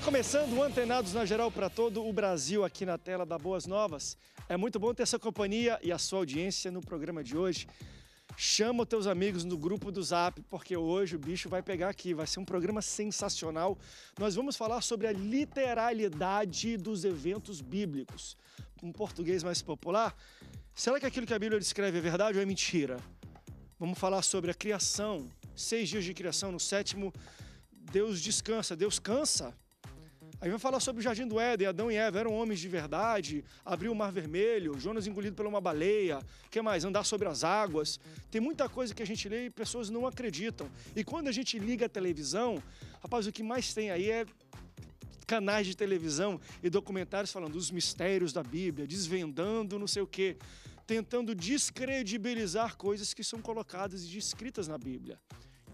Tá começando o Antenados na Geral para todo o Brasil aqui na tela da Boas Novas. É muito bom ter sua companhia e a sua audiência no programa de hoje. Chama os teus amigos no grupo do Zap, porque hoje o bicho vai pegar aqui. Vai ser um programa sensacional. Nós vamos falar sobre a literalidade dos eventos bíblicos. Um português mais popular, será que aquilo que a Bíblia descreve é verdade ou é mentira? Vamos falar sobre a criação, seis dias de criação, no sétimo Deus descansa, Deus cansa, Aí vai falar sobre o Jardim do Éden, Adão e Eva eram homens de verdade, abriu o Mar Vermelho, Jonas engolido por uma baleia, que mais? Andar sobre as águas. Tem muita coisa que a gente lê e pessoas não acreditam. E quando a gente liga a televisão, rapaz, o que mais tem aí é canais de televisão e documentários falando dos mistérios da Bíblia, desvendando não sei o quê, tentando descredibilizar coisas que são colocadas e descritas na Bíblia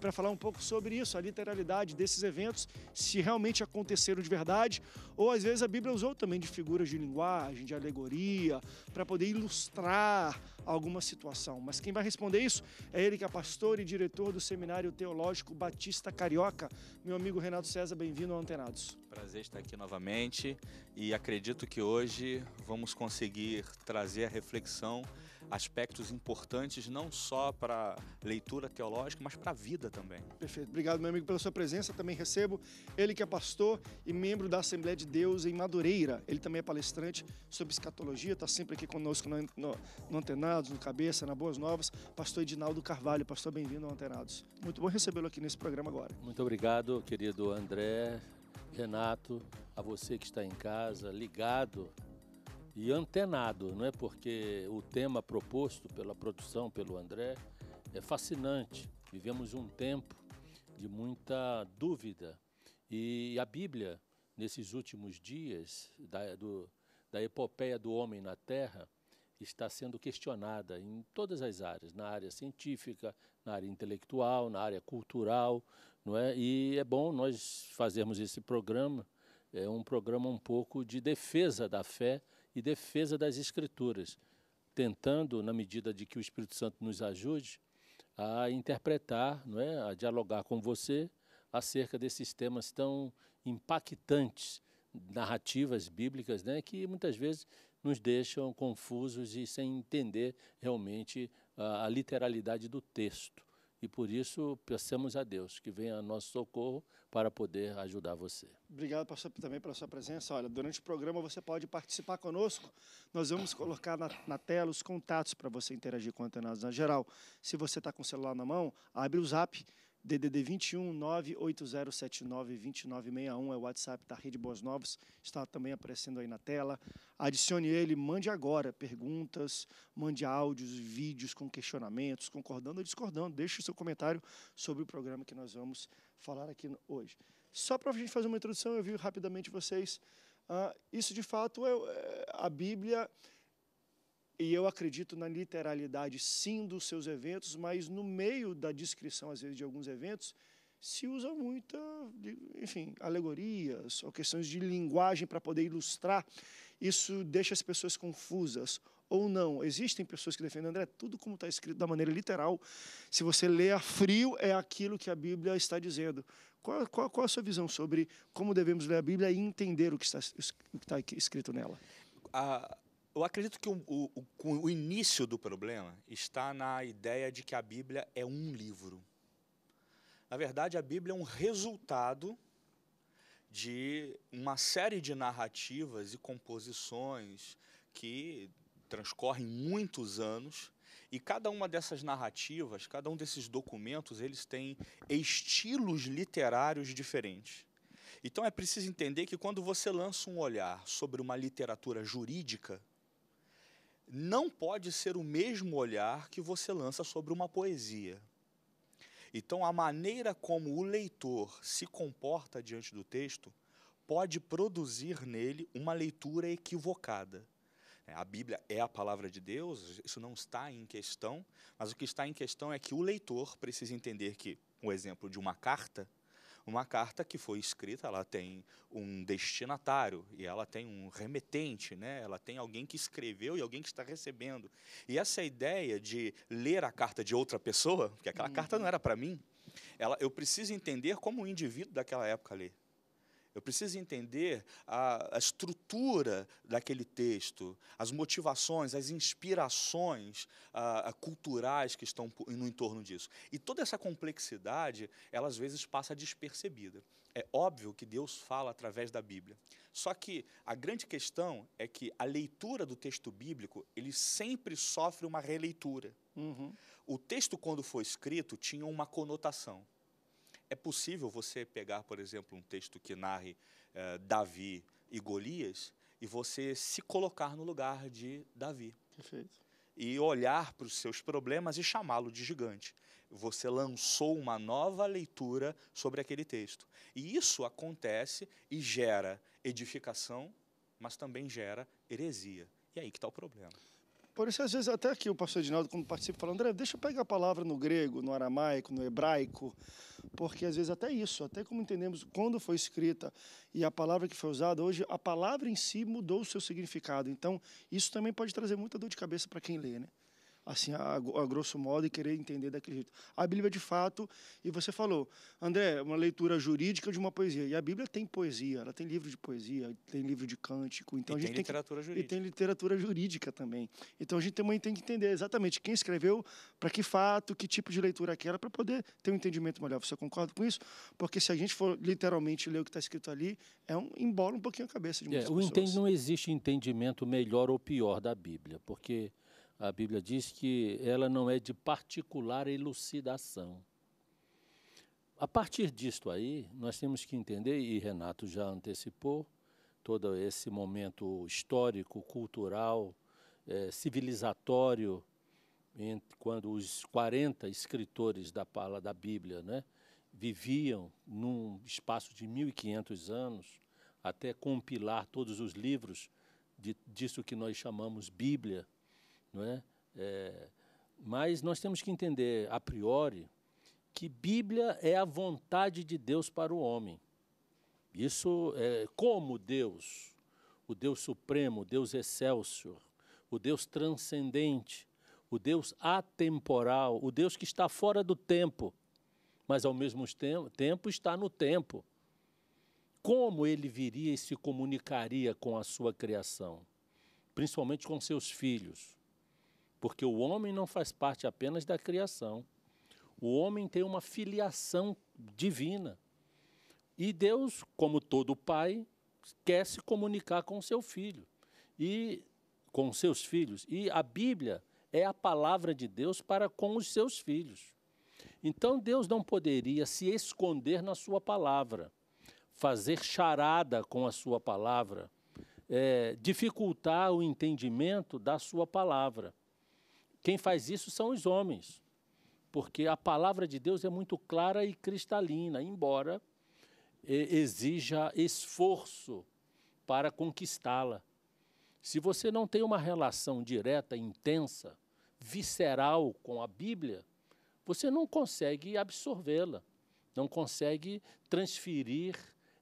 para falar um pouco sobre isso, a literalidade desses eventos, se realmente aconteceram de verdade, ou às vezes a Bíblia usou também de figuras de linguagem, de alegoria, para poder ilustrar alguma situação. Mas quem vai responder isso é ele que é pastor e diretor do Seminário Teológico Batista Carioca, meu amigo Renato César, bem-vindo ao Antenados. Prazer estar aqui novamente e acredito que hoje vamos conseguir trazer a reflexão aspectos importantes não só para leitura teológica, mas para a vida também. Perfeito. Obrigado, meu amigo, pela sua presença. Também recebo ele que é pastor e membro da Assembleia de Deus em Madureira. Ele também é palestrante sobre escatologia, está sempre aqui conosco no, no, no Antenados, no Cabeça, na Boas Novas. Pastor Edinaldo Carvalho. Pastor, bem-vindo ao Antenados. Muito bom recebê-lo aqui nesse programa agora. Muito obrigado, querido André, Renato, a você que está em casa, ligado e antenado, é? porque o tema proposto pela produção, pelo André, é fascinante. Vivemos um tempo de muita dúvida e a Bíblia, nesses últimos dias da, do, da epopeia do homem na Terra, está sendo questionada em todas as áreas, na área científica, na área intelectual, na área cultural, não é? E é bom nós fazermos esse programa, é um programa um pouco de defesa da fé, e defesa das Escrituras, tentando, na medida de que o Espírito Santo nos ajude, a interpretar, não é, a dialogar com você acerca desses temas tão impactantes, narrativas bíblicas, né, que muitas vezes nos deixam confusos e sem entender realmente a, a literalidade do texto. E por isso, peçamos a Deus que venha nosso socorro para poder ajudar você. Obrigado pastor, também pela sua presença. Olha, durante o programa você pode participar conosco. Nós vamos colocar na, na tela os contatos para você interagir com a Antenados na geral. Se você está com o celular na mão, abre o zap DDD 21 98079 2961 é o WhatsApp da Rede Boas Novas, está também aparecendo aí na tela. Adicione ele, mande agora perguntas, mande áudios, vídeos com questionamentos, concordando ou discordando. Deixe o seu comentário sobre o programa que nós vamos falar aqui hoje. Só para a gente fazer uma introdução, eu vi rapidamente vocês. Uh, isso de fato é, é a Bíblia e eu acredito na literalidade, sim, dos seus eventos, mas no meio da descrição, às vezes, de alguns eventos, se usa muita, enfim, alegorias ou questões de linguagem para poder ilustrar. Isso deixa as pessoas confusas ou não. Existem pessoas que defendem, André, tudo como está escrito da maneira literal. Se você lê a frio, é aquilo que a Bíblia está dizendo. Qual, qual, qual a sua visão sobre como devemos ler a Bíblia e entender o que está, o que está escrito nela? A, eu acredito que o, o, o início do problema está na ideia de que a Bíblia é um livro. Na verdade, a Bíblia é um resultado de uma série de narrativas e composições que transcorrem muitos anos e cada uma dessas narrativas, cada um desses documentos, eles têm estilos literários diferentes. Então é preciso entender que quando você lança um olhar sobre uma literatura jurídica, não pode ser o mesmo olhar que você lança sobre uma poesia. Então, a maneira como o leitor se comporta diante do texto pode produzir nele uma leitura equivocada. É, a Bíblia é a palavra de Deus, isso não está em questão, mas o que está em questão é que o leitor precisa entender que, o exemplo de uma carta, uma carta que foi escrita, ela tem um destinatário e ela tem um remetente, né? ela tem alguém que escreveu e alguém que está recebendo. E essa ideia de ler a carta de outra pessoa, porque aquela uhum. carta não uhum. era para mim, ela, eu preciso entender como o indivíduo daquela época lê. Eu preciso entender a, a, estrutura daquele texto, as motivações, as inspirações a, a culturais que estão no entorno disso. E toda essa complexidade, ela às vezes passa despercebida. É óbvio que Deus fala através da Bíblia. Só que a grande questão é que a leitura do texto bíblico, ele sempre sofre uma releitura. Uhum. O texto, quando foi escrito, tinha uma conotação. É possível você pegar, por exemplo, um texto que narre eh, Davi e Golias e você se colocar no lugar de Davi. Perfeito. E olhar para os seus problemas e chamá-lo de gigante. Você lançou uma nova leitura sobre aquele texto. E isso acontece e gera edificação, mas também gera heresia. E aí que está o problema. Por isso, às vezes, até que o pastor Edinaldo, quando participa, fala, André, deixa eu pegar a palavra no grego, no aramaico, no hebraico, porque às vezes até isso, até como entendemos quando foi escrita e a palavra que foi usada hoje, a palavra em si mudou o seu significado. Então, isso também pode trazer muita dor de cabeça para quem lê, né? assim, a, a, grosso modo, e querer entender daquele jeito. A Bíblia, de fato, e você falou, André, uma leitura jurídica de uma poesia. E a Bíblia tem poesia, ela tem livro de poesia, tem livro de cântico. Então e a gente tem literatura que, jurídica. E tem literatura jurídica também. Então a gente também tem que entender exatamente quem escreveu, para que fato, que tipo de leitura aquela, para poder ter um entendimento melhor. Você concorda com isso? Porque se a gente for literalmente ler o que está escrito ali, é um, embola um pouquinho a cabeça de é, muitas é, pessoas. Não existe entendimento melhor ou pior da Bíblia, porque a Bíblia diz que ela não é de particular elucidação. A partir disto aí, nós temos que entender, e Renato já antecipou, todo esse momento histórico, cultural, eh, civilizatório, quando os 40 escritores da, da Bíblia né, viviam num espaço de 1.500 anos, até compilar todos os livros de, disso que nós chamamos Bíblia, não é? é mas nós temos que entender, a priori, que Bíblia é a vontade de Deus para o homem. Isso é como Deus, o Deus supremo, o Deus excelso, o Deus transcendente, o Deus atemporal, o Deus que está fora do tempo, mas ao mesmo tempo está no tempo. Como ele viria e se comunicaria com a sua criação, principalmente com seus filhos? Porque o homem não faz parte apenas da criação. O homem tem uma filiação divina. E Deus, como todo pai, quer se comunicar com seu filho e com seus filhos. E a Bíblia é a palavra de Deus para com os seus filhos. Então Deus não poderia se esconder na sua palavra, fazer charada com a sua palavra, é, dificultar o entendimento da sua palavra. Quem faz isso são os homens, porque a palavra de Deus é muito clara e cristalina, embora eh, exija esforço para conquistá-la. Se você não tem uma relação direta, intensa, visceral com a Bíblia, você não consegue absorvê-la, não consegue transferir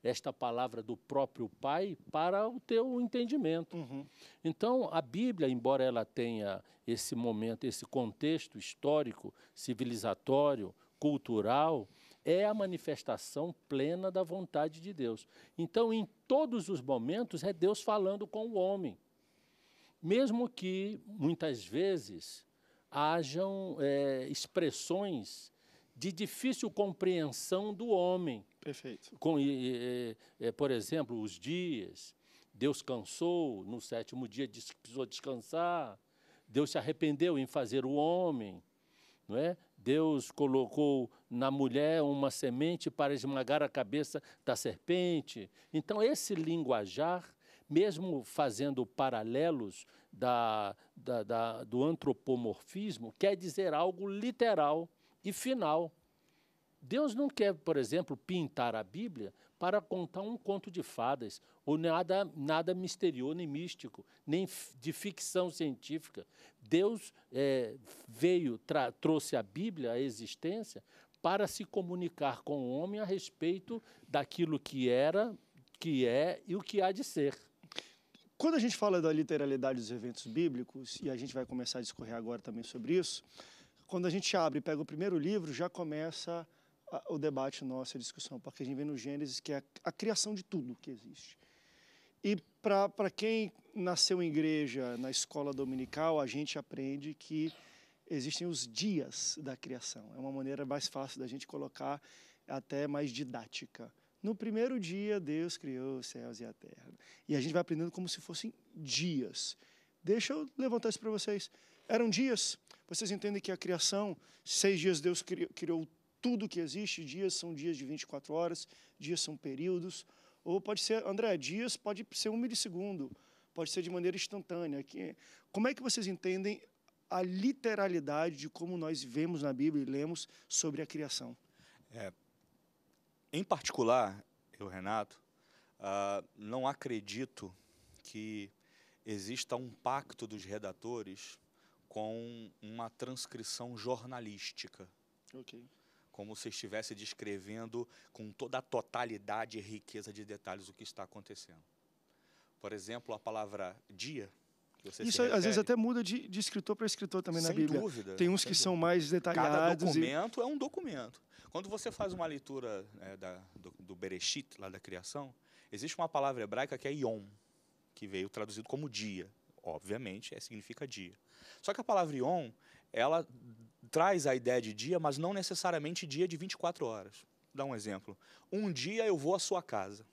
esta palavra do próprio Pai para o teu entendimento. Uhum. Então, a Bíblia, embora ela tenha esse momento, esse contexto histórico, civilizatório, cultural, é a manifestação plena da vontade de Deus. Então, em todos os momentos, é Deus falando com o homem. Mesmo que, muitas vezes, hajam é, expressões de difícil compreensão do homem, Perfeito. Com, e, e, por exemplo, os dias. Deus cansou, no sétimo dia disse que precisou descansar. Deus se arrependeu em fazer o homem. Não é? Deus colocou na mulher uma semente para esmagar a cabeça da serpente. Então, esse linguajar, mesmo fazendo paralelos da, da, da do antropomorfismo, quer dizer algo literal e final. Deus não quer, por exemplo, pintar a Bíblia para contar um conto de fadas, ou nada, nada misterioso, nem místico, nem de ficção científica. Deus é, veio, trouxe a Bíblia à existência para se comunicar com o homem a respeito daquilo que era, que é e o que há de ser. Quando a gente fala da literalidade dos eventos bíblicos, e a gente vai começar a discorrer agora também sobre isso, quando a gente abre e pega o primeiro livro, já começa o debate nosso, a discussão, porque a gente vê no Gênesis que é a, a criação de tudo que existe. E para quem nasceu em igreja, na escola dominical, a gente aprende que existem os dias da criação. É uma maneira mais fácil da gente colocar, até mais didática. No primeiro dia, Deus criou os céus e a terra. E a gente vai aprendendo como se fossem dias. Deixa eu levantar isso para vocês. Eram dias. Vocês entendem que a criação, seis dias Deus criou, criou tudo que existe, dias são dias de 24 horas, dias são períodos, ou pode ser, André, dias pode ser um milissegundo, pode ser de maneira instantânea. Que, como é que vocês entendem a literalidade de como nós vemos na Bíblia e lemos sobre a criação? É, em particular, eu, Renato, uh, não acredito que exista um pacto dos redatores com uma transcrição jornalística. Okay como se estivesse descrevendo com toda a totalidade e riqueza de detalhes o que está acontecendo. Por exemplo, a palavra dia. Isso às vezes até muda de, de escritor para escritor também sem na Bíblia. Dúvida, Tem uns que dúvida. são mais detalhados. Cada documento e... é um documento. Quando você faz uma leitura é, da, do, do Bereshit, lá da criação, existe uma palavra hebraica que é Yom, que veio traduzido como dia. Obviamente, é, significa dia. Só que a palavra Yom, ela traz a ideia de dia, mas não necessariamente dia de 24 horas. Vou dar um exemplo. Um dia eu vou à sua casa.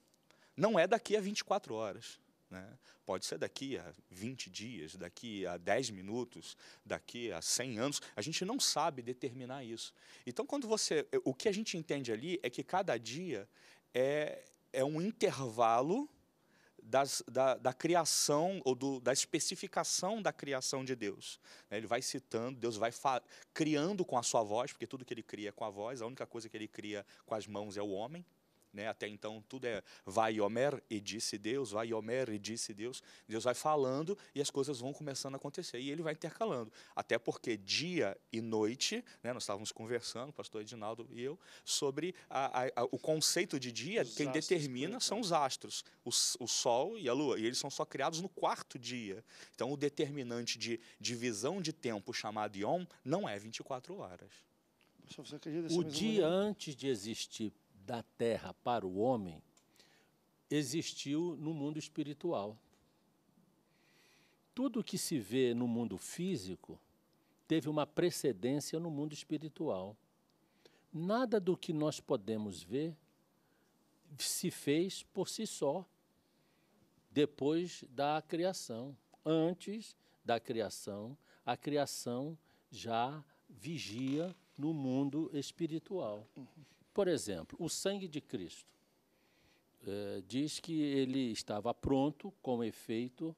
Não é daqui a 24 horas. Né? Pode ser daqui a 20 dias, daqui a 10 minutos, daqui a 100 anos. A gente não sabe determinar isso. Então, quando você. O que a gente entende ali é que cada dia é, é um intervalo das, da, da, criação ou do, da especificação da criação de Deus. Né? Ele vai citando, Deus vai criando com a sua voz, porque tudo que ele cria é com a voz, a única coisa que ele cria com as mãos é o homem. Né? Até então tudo é vai Omer e disse Deus, vai Omer e disse Deus. Deus vai falando e as coisas vão começando a acontecer e ele vai intercalando. Até porque dia e noite, né, nós estávamos conversando, o pastor Edinaldo e eu, sobre a, a, a, o conceito de dia, os quem determina né? são os astros, o, o, Sol e a Lua, e eles são só criados no quarto dia. Então o determinante de divisão de tempo chamado Yom não é 24 horas. o dia antes de existir da terra para o homem existiu no mundo espiritual. Tudo que se vê no mundo físico teve uma precedência no mundo espiritual. Nada do que nós podemos ver se fez por si só depois da criação. Antes da criação, a criação já vigia no mundo espiritual. Por exemplo, o sangue de Cristo. Eh, diz que ele estava pronto com efeito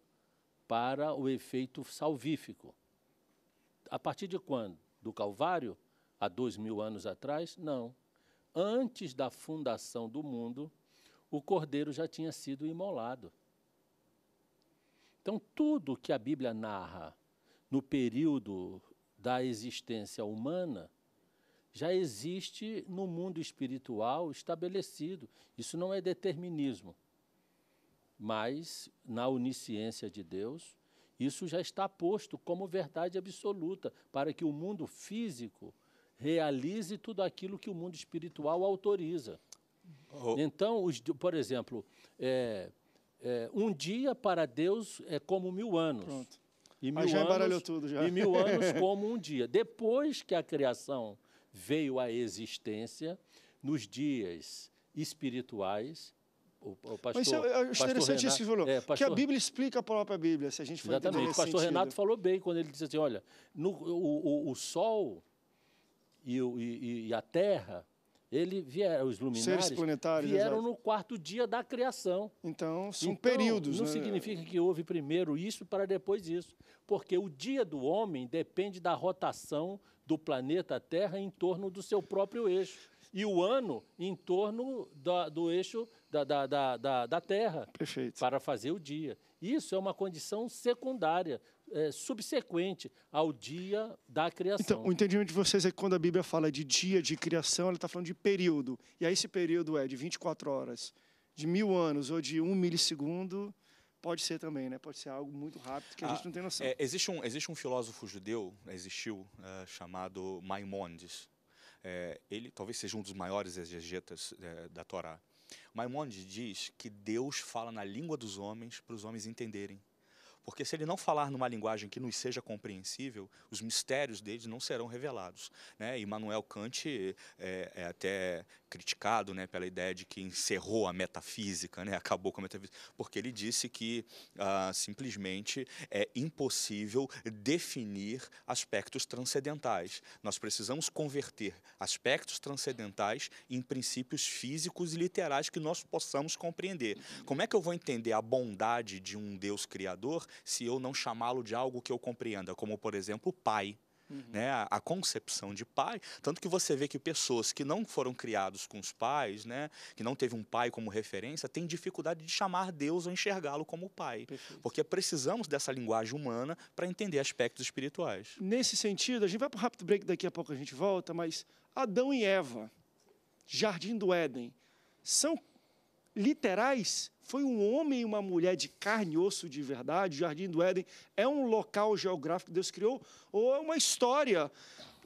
para o efeito salvífico. A partir de quando? Do Calvário? Há dois mil anos atrás? Não. Antes da fundação do mundo, o cordeiro já tinha sido imolado. Então, tudo que a Bíblia narra no período da existência humana já existe no mundo espiritual estabelecido. Isso não é determinismo. Mas na onisciência de Deus, isso já está posto como verdade absoluta, para que o mundo físico realize tudo aquilo que o mundo espiritual autoriza. Oh. Então, os, por exemplo, é, é, um dia para Deus é como mil anos. Pronto. E ah, mil Mas já anos, tudo já. E mil anos como um dia. Depois que a criação veio à existência nos dias espirituais o, pastor, Mas é, eu, interessante isso que falou, é, pastor, que a Bíblia explica a própria Bíblia, se a gente for Exatamente, o pastor sentido. Renato falou bem quando ele disse assim, olha, no, o, o, o, sol e, e, e, a terra, ele vieram, os luminares, vieram exato. no quarto dia da criação. Então, são então, períodos. Não né? significa que houve primeiro isso para depois isso, porque o dia do homem depende da rotação do planeta Terra em torno do seu próprio eixo. E o ano em torno da, do eixo da, da, da, da Terra. Perfeito. Para fazer o dia. Isso é uma condição secundária, é, subsequente ao dia da criação. Então, o entendimento de vocês é que quando a Bíblia fala de dia de criação, ela está falando de período. E aí esse período é de 24 horas, de mil anos ou de um milissegundo Pode ser também, né? Pode ser algo muito rápido que a ah, gente não tem noção. É, existe, um, existe um filósofo judeu, né, existiu, eh, chamado Maimondes. É, ele talvez seja um dos maiores exegetas é, da Torá. Maimondes diz que Deus fala na língua dos homens para os homens entenderem. Porque se ele não falar numa linguagem que nos seja compreensível, os mistérios dele não serão revelados. Né? E Manuel Kant é, é, até criticado né, pela ideia de que encerrou a metafísica, né, acabou com a metafísica, porque ele disse que ah, simplesmente é impossível definir aspectos transcendentais. Nós precisamos converter aspectos transcendentais em princípios físicos e literais que nós possamos compreender. Como é que eu vou entender a bondade de um Deus criador se eu não chamá-lo de algo que eu compreenda, como, por exemplo, pai. Uhum. Né, a, concepção de pai, tanto que você vê que pessoas que não foram criados com os pais, né, que não teve um pai como referência, têm dificuldade de chamar Deus ou enxergá-lo como pai, Perfeito. porque precisamos dessa linguagem humana para entender aspectos espirituais. Nesse sentido, a gente vai para um rápido break daqui a pouco a gente volta, mas Adão e Eva, Jardim do Éden, são literais, foi um homem e uma mulher de carne e osso de verdade. O Jardim do Éden é um local geográfico que Deus criou, ou é uma história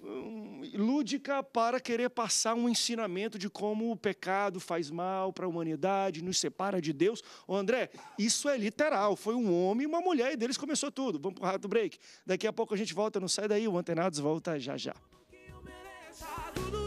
hum, lúdica para querer passar um ensinamento de como o pecado faz mal para a humanidade, nos separa de Deus. Ô André, isso é literal. Foi um homem e uma mulher e deles começou tudo. Vamos para o rato break. Daqui a pouco a gente volta. Não sai daí, o Antenados volta já já. Que eu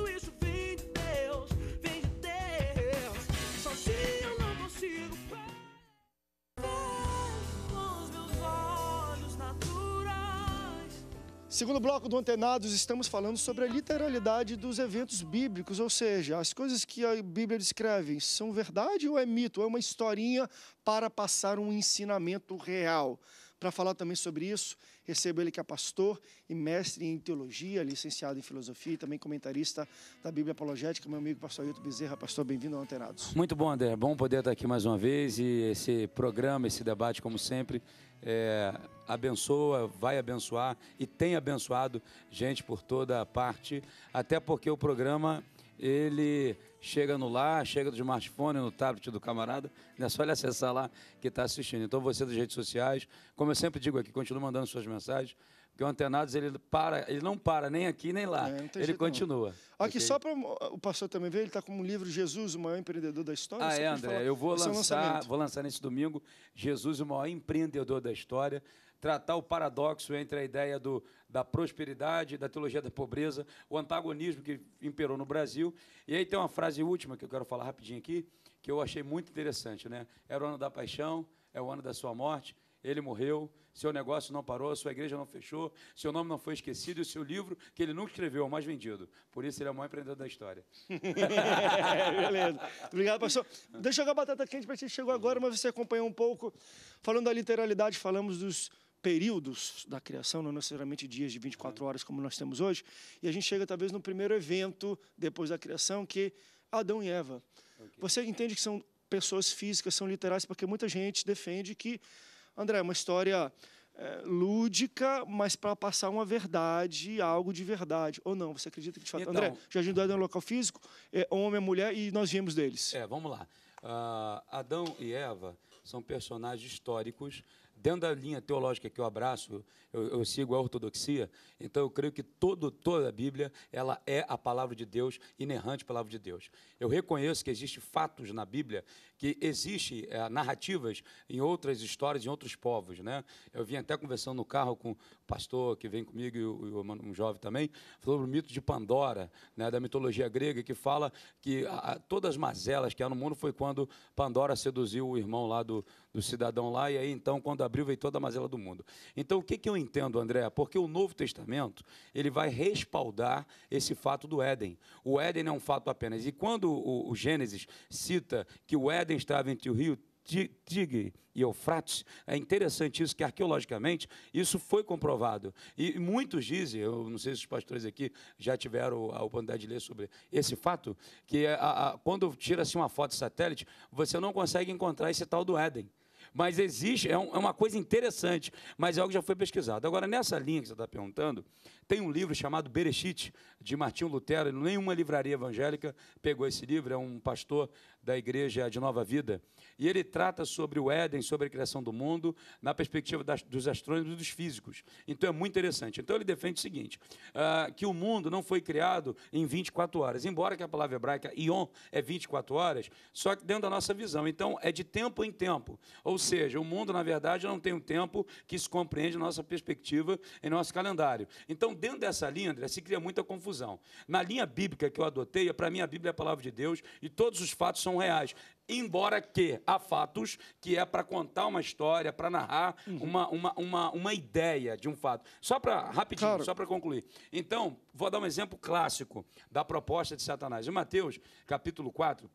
Segundo bloco do Antenados, estamos falando sobre a literalidade dos eventos bíblicos, ou seja, as coisas que a Bíblia descreve são verdade ou é mito? Ou é uma historinha para passar um ensinamento real? Para falar também sobre isso, Recebo ele que é pastor e mestre em teologia, licenciado em filosofia e também comentarista da Bíblia Apologética, meu amigo pastor Ailton Bezerra. Pastor, bem-vindo ao Antenados. Muito bom, André. Bom poder estar aqui mais uma vez e esse programa, esse debate, como sempre, é, abençoa, vai abençoar e tem abençoado gente por toda a parte, até porque o programa ele chega no lá, chega do smartphone, no tablet do camarada, é só ele acessar lá que está assistindo. Então você das redes sociais, como eu sempre digo aqui, continua mandando suas mensagens, porque o Antenados ele para, ele não para nem aqui nem lá, é, ele continua. Não. Aqui okay? só para o pastor também ver, ele está com um livro Jesus, o maior empreendedor da história. Ah, é, André, eu vou é lançar, é vou lançar nesse domingo Jesus, o maior empreendedor da história tratar o paradoxo entre a ideia do, da prosperidade, da teologia da pobreza, o antagonismo que imperou no Brasil. E aí tem uma frase última que eu quero falar rapidinho aqui, que eu achei muito interessante. Né? Era o ano da paixão, é o ano da sua morte, ele morreu, seu negócio não parou, sua igreja não fechou, seu nome não foi esquecido e o seu livro, que ele nunca escreveu, é o mais vendido. Por isso ele é o maior empreendedor da história. Beleza. Obrigado, pastor. Deixa eu jogar a batata quente para quem chegou agora, mas você acompanhou um pouco. Falando da literalidade, falamos dos períodos da criação, não necessariamente dias de 24 horas como nós temos hoje, e a gente chega talvez no primeiro evento depois da criação, que é Adão e Eva. Okay. Você entende que são pessoas físicas, são literais, porque muita gente defende que, André, é uma história é, lúdica, mas para passar uma verdade, algo de verdade. Ou não, você acredita que de fato, então, André, Jardim do Éden é um local físico, é homem é mulher e nós viemos deles. É, vamos lá. Uh, Adão e Eva são personagens históricos dentro da linha teológica que eu abraço, eu, eu, sigo a ortodoxia, então eu creio que todo, toda a Bíblia ela é a palavra de Deus, inerrante palavra de Deus. Eu reconheço que existem fatos na Bíblia que existe é, narrativas em outras histórias, em outros povos. Né? Eu vim até conversando no carro com o pastor que vem comigo e, o, um jovem também, sobre o mito de Pandora, né, da mitologia grega, que fala que a, a, todas as mazelas que há no mundo foi quando Pandora seduziu o irmão lá do, do cidadão lá, e aí então, quando abriu, veio toda a mazela do mundo. Então, o que, que eu entendo, André? Porque o Novo Testamento ele vai respaldar esse fato do Éden. O Éden é um fato apenas. E quando o, o Gênesis cita que o Éden Éden estava entre o rio Tigre e Eufrates. É interessante isso, que arqueologicamente isso foi comprovado. E muitos dizem, eu não sei se os pastores aqui já tiveram a oportunidade de ler sobre esse fato, que é a, a, quando tira-se uma foto satélite, você não consegue encontrar esse tal do Éden. Mas existe, é, um, é uma coisa interessante, mas é algo que já foi pesquisado. Agora, nessa linha que você está perguntando, tem um livro chamado Berechit, de Martinho Lutero, nenhuma livraria evangélica pegou esse livro, é um pastor da Igreja de Nova Vida. E ele trata sobre o Éden, sobre a criação do mundo, na perspectiva das, dos astrônomos e dos físicos. Então é muito interessante. Então ele defende o seguinte: uh, que o mundo não foi criado em 24 horas, embora que a palavra hebraica ion é 24 horas, só que dentro da nossa visão. Então é de tempo em tempo. Ou seja, o mundo, na verdade, não tem um tempo que se compreende nossa perspectiva em nosso calendário. Então, dentro dessa linha, André, se cria muita confusão. Na linha bíblica que eu adotei, para mim a Bíblia é a palavra de Deus e todos os fatos são reais. Embora que há fatos que é para contar uma história, para narrar uhum. uma, uma, uma, uma ideia de um fato. Só para, rapidinho, claro. só para concluir. Então, vou dar um exemplo clássico da proposta de Satanás. Em Mateus, capítulo 4,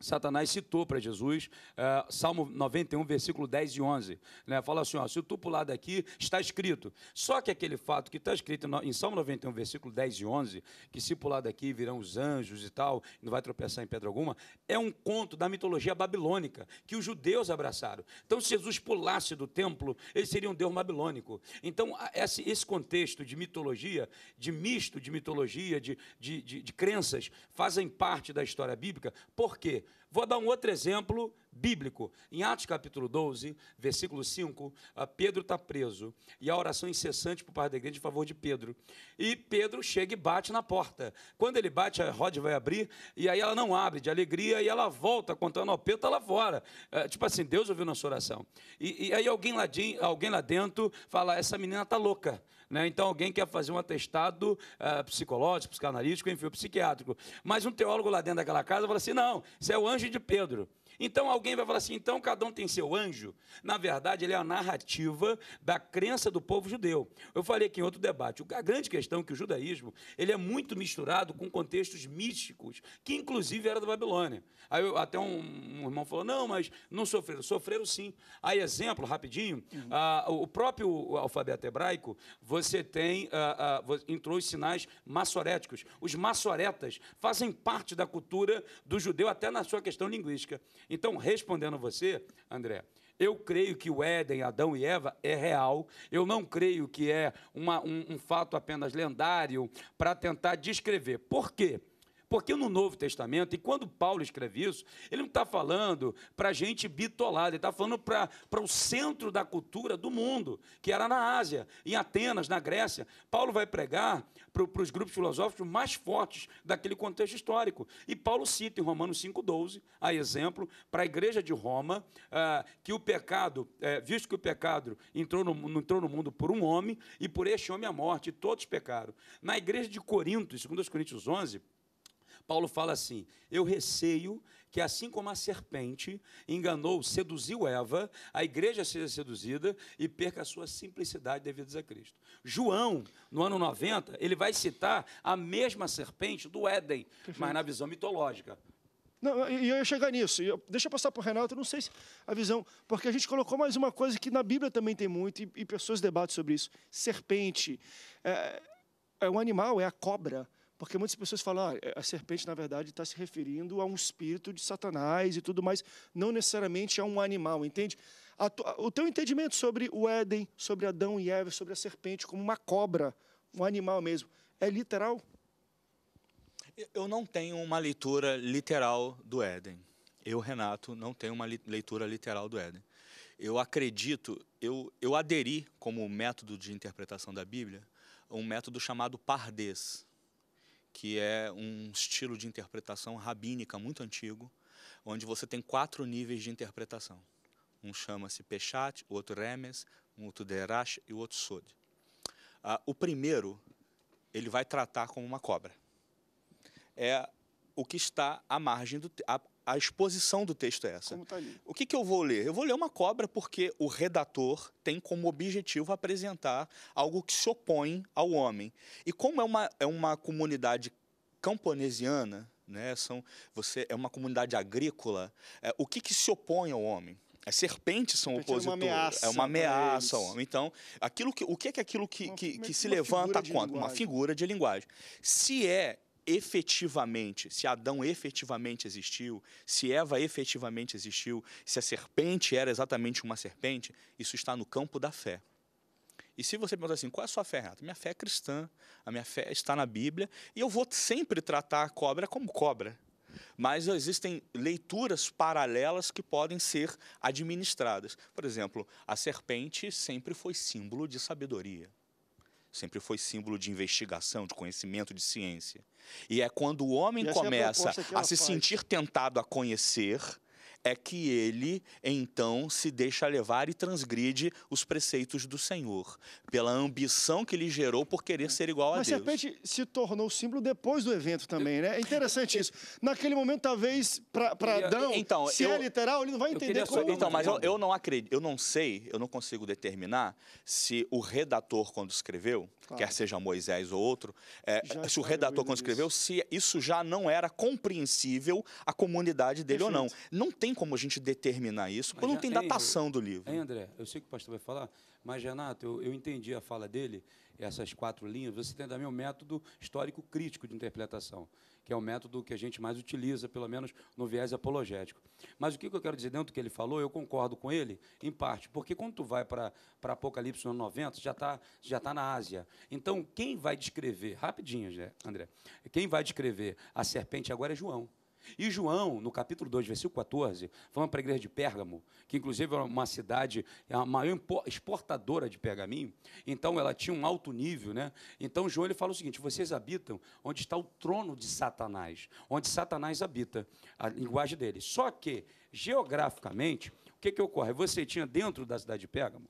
Satanás citou para Jesus, uh, Salmo 91, versículo 10 e 11. Né? Fala assim: ó, se tu pular daqui, está escrito. Só que aquele fato que está escrito em Salmo 91, versículo 10 e 11, que se pular daqui virão os anjos e tal, não vai tropeçar em pedra alguma, é um conto da mitologia babilônica, que os judeus abraçaram. Então, se Jesus pulasse do templo, ele seria um deus babilônico. Então, esse, esse contexto de mitologia, de misto de mitologia, de, de, de, de crenças, fazem parte da história bíblica. Por quê? Vou dar um outro exemplo bíblico. Em Atos capítulo 12, versículo 5, Pedro está preso e a oração incessante o Pai da igreja em favor de Pedro. E Pedro chega e bate na porta. Quando ele bate, a Rod vai abrir e aí ela não abre de alegria e ela volta contando ao Pedro, está lá fora. É, tipo assim, Deus ouviu nossa oração. E, e aí alguém lá, de, alguém lá dentro fala: essa menina está louca. Né? Então, alguém quer fazer um atestado uh, psicológico, psicanalítico, enfim, psiquiátrico. Mas um teólogo lá dentro daquela casa fala assim: não, isso é o anjo de Pedro. Então alguém vai falar assim: então cada um tem seu anjo? Na verdade, ele é a narrativa da crença do povo judeu. Eu falei aqui em outro debate. A grande questão é que o judaísmo ele é muito misturado com contextos místicos, que inclusive era da Babilônia. Aí eu, até um, um, irmão falou: não, mas não sofreram. Sofreram sim. Aí, exemplo, rapidinho: uhum. ah, o próprio alfabeto hebraico, você tem, ah, ah, entrou os sinais maçoréticos. Os maçoretas fazem parte da cultura do judeu, até na sua questão linguística. Então, respondendo você, André, eu creio que o Éden, Adão e Eva é real. Eu não creio que é uma, um, um fato apenas lendário para tentar descrever. Por quê? Porque no Novo Testamento, e quando Paulo escreve isso, ele não está falando para gente bitolada, ele está falando para o centro da cultura do mundo, que era na Ásia, em Atenas, na Grécia. Paulo vai pregar para os grupos filosóficos mais fortes daquele contexto histórico. E Paulo cita em Romanos 5,12, a exemplo, para a igreja de Roma, ah, que o pecado, é, visto que o pecado entrou no, entrou no mundo por um homem, e por este homem a morte, e todos pecaram. Na igreja de Corinto, em 2 Coríntios 11, Paulo fala assim: Eu receio que, assim como a serpente enganou, seduziu Eva, a igreja seja seduzida e perca a sua simplicidade devido a Cristo. João, no ano 90, ele vai citar a mesma serpente do Éden, Perfeito. mas na visão mitológica. Não, e eu ia chegar nisso. deixa eu passar para o Renato, não sei se a visão, porque a gente colocou mais uma coisa que na Bíblia também tem muito, e, e pessoas debatem sobre isso. Serpente. É, é um animal, é a cobra. Porque muitas pessoas falam, ah, é, a serpente, na verdade, está se referindo a um espírito de Satanás e tudo mais, não necessariamente a um animal, entende? O teu entendimento sobre o Éden, sobre Adão e Eva, sobre a serpente como uma cobra, um animal mesmo, é literal? Eu não tenho uma leitura literal do Éden. Eu, Renato, não tenho uma leitura literal do Éden. Eu acredito, eu, eu aderi como método de interpretação da Bíblia um método chamado pardês que é um estilo de interpretação rabínica muito antigo, onde você tem quatro níveis de interpretação. Um chama-se Peshat, o outro Remes, um outro Derash e o outro Sod. Ah, o primeiro, ele vai tratar como uma cobra. É o que está à margem do, à, a exposição do texto é essa. Tá o que, que eu vou ler? Eu vou ler uma cobra porque o redator tem como objetivo apresentar algo que se opõe ao homem. E como é uma, é uma comunidade camponesiana, né, são, você é uma comunidade agrícola, é, o que, que se opõe ao homem? As serpentes são opositores. É uma ameaça. É uma ameaça ao homem. Então, aquilo que, o que é aquilo que, uma, que, que se levanta contra? Uma figura de linguagem. Se é efetivamente, se Adão efetivamente existiu, se Eva efetivamente existiu, se a serpente era exatamente uma serpente, isso está no campo da fé. E se você perguntar assim, qual é a sua fé, Renato? Minha fé é cristã, a minha fé está na Bíblia, e eu vou sempre tratar a cobra como cobra. Mas existem leituras paralelas que podem ser administradas. Por exemplo, a serpente sempre foi símbolo de sabedoria sempre foi símbolo de investigação, de conhecimento, de ciência. E é quando o homem começa é a, a se faz. sentir tentado a conhecer é que ele então se deixa levar e transgride os preceitos do Senhor, pela ambição que ele gerou por querer ser igual Mas a Deus. Mas serpente se tornou símbolo depois do evento também, né? É interessante isso. Naquele momento, talvez, para Adão, então, se eu, é literal, ele não vai entender como... Então, mas eu, então, eu não acredito, eu não sei, eu não consigo determinar se o redator, quando escreveu, Claro. quer seja Moisés ou outro, é, se o redator quando escreveu, se isso já não era compreensível à comunidade dele Perfeito. ou não. Não tem como a gente determinar isso, porque não tem é, é, datação do livro. Hein, André, eu sei que o pastor vai falar, mas, Renato, eu, eu entendi a fala dele, essas quatro linhas, você tem também o método histórico crítico de interpretação, que é o método que a gente mais utiliza, pelo menos no viés apologético. Mas o que eu quero dizer dentro do que ele falou, eu concordo com ele, em parte, porque quando tu vai para Apocalipse no 90, já está já tá na Ásia. Então, quem vai descrever, rapidinho, André, quem vai descrever a serpente agora é João. E João, no capítulo 2, versículo 14, falando para a igreja de Pérgamo, que inclusive era é uma cidade, é a maior exportadora de pergaminho, então ela tinha um alto nível, né? Então João ele fala o seguinte: vocês habitam onde está o trono de Satanás, onde Satanás habita, a linguagem dele. Só que, geograficamente, o que, que ocorre? Você tinha dentro da cidade de Pérgamo,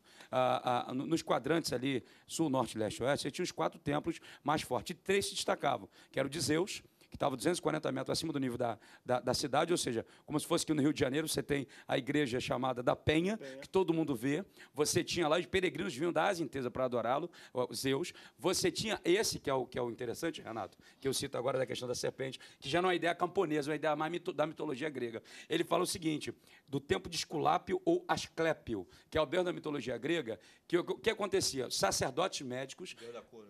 nos quadrantes ali, sul, norte, leste, oeste, você tinha os quatro templos mais fortes, e três se destacavam, que eram de Zeus, que estava 240 metros acima do nível da, da, da, cidade, ou seja, como se fosse que no Rio de Janeiro você tem a igreja chamada da Penha, Penha. que todo mundo vê. Você tinha lá, os peregrinos vinham da Ásia inteira para adorá-lo, Zeus. Você tinha esse, que é, o, que é o interessante, Renato, que eu cito agora da questão da serpente, que já não é uma ideia camponesa, é uma ideia mais mito, da mitologia grega. Ele fala o seguinte, do tempo de Esculápio ou Asclépio, que é o deus da mitologia grega, que o que acontecia? Sacerdotes médicos...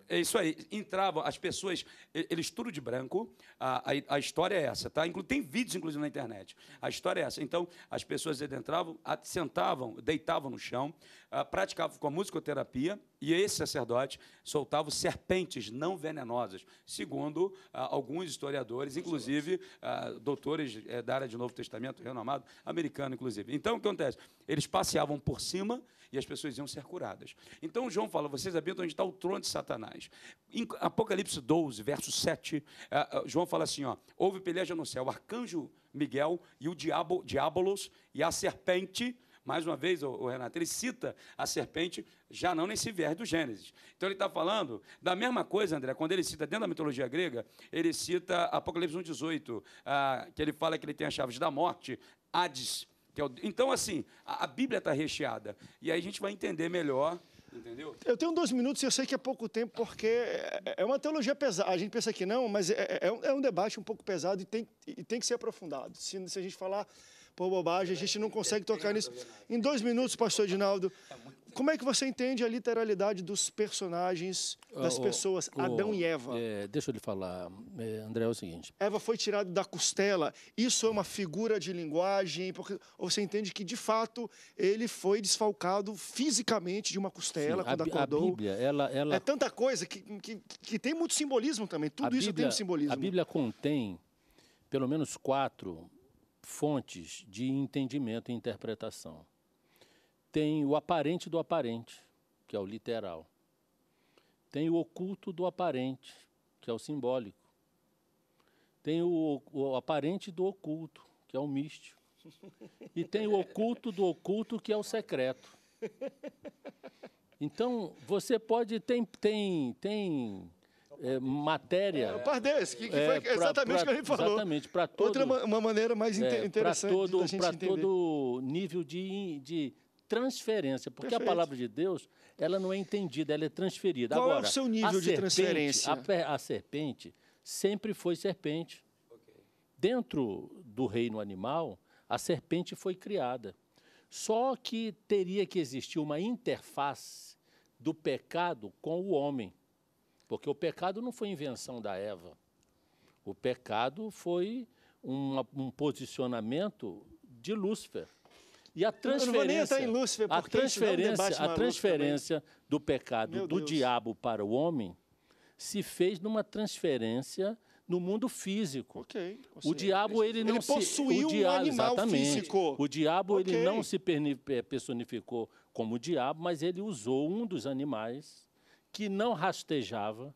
É isso aí. Entravam, as pessoas, eles tudo de branco, a, a, a história é essa, tá? Inclu tem vídeos, inclusive, na internet. A história é essa. Então, as pessoas entravam, sentavam, deitavam no chão, ah, praticavam com a musicoterapia, e esse sacerdote soltava serpentes não venenosas, segundo ah, alguns historiadores, inclusive ah, doutores eh, da área de Novo Testamento, renomado, americano, inclusive. Então, o que acontece? Eles passeavam por cima e as pessoas iam ser curadas. Então João fala: vocês habitam onde está o trono de Satanás. Em Apocalipse 12, verso 7, eh, eh, João fala assim: ó, houve peleja no céu, o arcanjo Miguel e o diabo, diabolos e a serpente. Mais uma vez, o Renato, ele cita a serpente já não nesse verso do Gênesis. Então ele está falando da mesma coisa, André, quando ele cita dentro da mitologia grega, ele cita Apocalipse 1,18, ah, que ele fala que ele tem as chaves da morte, Hades, é então, assim, a Bíblia está recheada. E aí a gente vai entender melhor Entendeu? Eu tenho dois minutos e eu sei que é pouco tempo, porque é, é uma teologia pesada. A gente pensa que não, mas é, é, é, um, é um, debate um pouco pesado e tem, e tem que ser aprofundado. Se, se, a gente falar por bobagem, a gente não consegue tocar nisso. Em dois minutos, pastor Edinaldo, como é que você entende a literalidade dos personagens, das ah, oh, pessoas, oh, Adão e Eva? É, deixa eu lhe falar, é, André, é o seguinte. Eva foi tirada da costela. Isso é uma figura de linguagem, porque você entende que, de fato, ele foi desfalcado fisicamente de uma costela Sim, quando a, acordou. A Bíblia, ela, ela... É tanta coisa que, que, que, tem muito simbolismo também. Tudo a isso Bíblia, tem um simbolismo. A Bíblia contém pelo menos quatro fontes de entendimento e interpretação. Tem o aparente do aparente, que é o literal. Tem o oculto do aparente, que é o simbólico. Tem o, o aparente do oculto, que é o místico. E tem o oculto do oculto, que é o secreto. Então, você pode. Tem, tem, tem é, é, matéria. É, Pardês, que, que é, foi pra, exatamente o que ele falou. Exatamente, para todo. Outra uma maneira mais interessante. Para todo, todo nível de, de transferência, porque Perfeito. a palavra de Deus ela não é entendida, ela é transferida. Qual Agora, é o seu nível de transferência? A, a, serpente sempre foi serpente. Dentro do reino animal, a serpente foi criada. Só que teria que existir uma interface do pecado com o homem. Porque o pecado não foi invenção da Eva. O pecado foi um, um posicionamento de Lúcifer. E a transferência, em Lúcifer, a transferência, a transferência do pecado Meu do Deus. diabo para o homem se fez numa transferência no mundo físico. Okay, o diabo ele, ele não possuiu se, o diabo, um animal exatamente, físico. O diabo okay. ele não se eh, personificou como o diabo, mas ele usou um dos animais que não rastejava,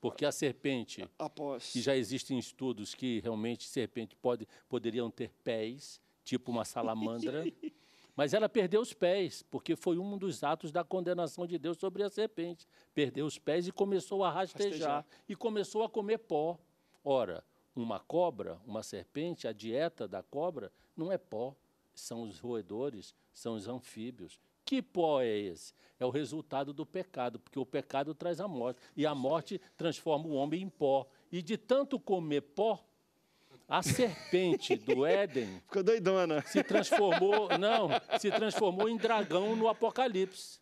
porque a serpente, Após. que já existem estudos que realmente serpente pode, poderiam ter pés, tipo uma salamandra, mas ela perdeu os pés, porque foi um dos atos da condenação de Deus sobre a serpente. Perdeu os pés e começou a rastejar, rastejar. e começou a comer pó. Ora, uma cobra, uma serpente, a dieta da cobra não é pó, são os roedores, são os anfíbios, que pó é esse? É o resultado do pecado, porque o pecado traz a morte. E a morte transforma o homem em pó. E de tanto comer pó, a serpente do Éden. Ficou doidona. Se transformou, não, se transformou em dragão no Apocalipse.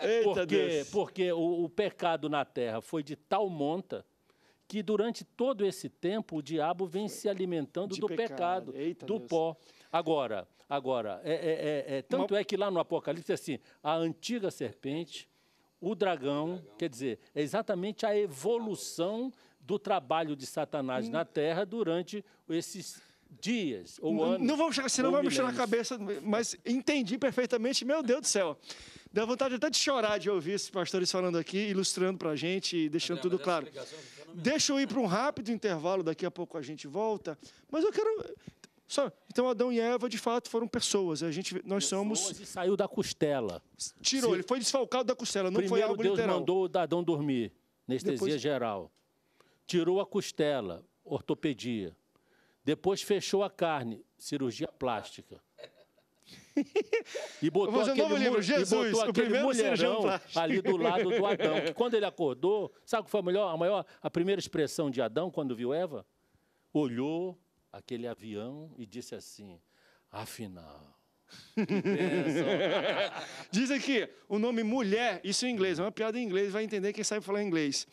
Eita porque Deus. porque o, o pecado na terra foi de tal monta que durante todo esse tempo o diabo vem se alimentando do pecado, pecado Eita, do Deus. pó. Agora, agora, é, é, é, é tanto é que lá no Apocalipse assim, a antiga serpente, o dragão, o dragão, quer dizer, é exatamente a evolução do trabalho de Satanás hum. na Terra durante esses dias ou anos. Não vamos chegar, senão vai mexer na cabeça, mas entendi perfeitamente, meu Deus do céu. Dá vontade até de chorar de ouvir esses pastores falando aqui, ilustrando para a gente, e deixando André, tudo claro. Deixa eu ir para um rápido intervalo, daqui a pouco a gente volta. Mas eu quero. Só, então Adão e Eva de fato foram pessoas. A gente, nós pessoas somos. E saiu da costela. Tirou, Se... ele foi desfalcado da costela, não Primeiro foi algo Deus literal. mandou Adão dormir, anestesia Depois... geral. Tirou a costela, ortopedia. Depois fechou a carne, cirurgia plástica e botou aquele, um novo livro, Jesus, botou primeiro mulherão ali do lado do Adão. Que quando ele acordou, sabe o que foi a melhor, a maior, a primeira expressão de Adão quando viu Eva? Olhou aquele avião e disse assim: afinal. Diz aqui o nome mulher, isso em inglês, é uma piada em inglês, vai entender quem sabe falar inglês.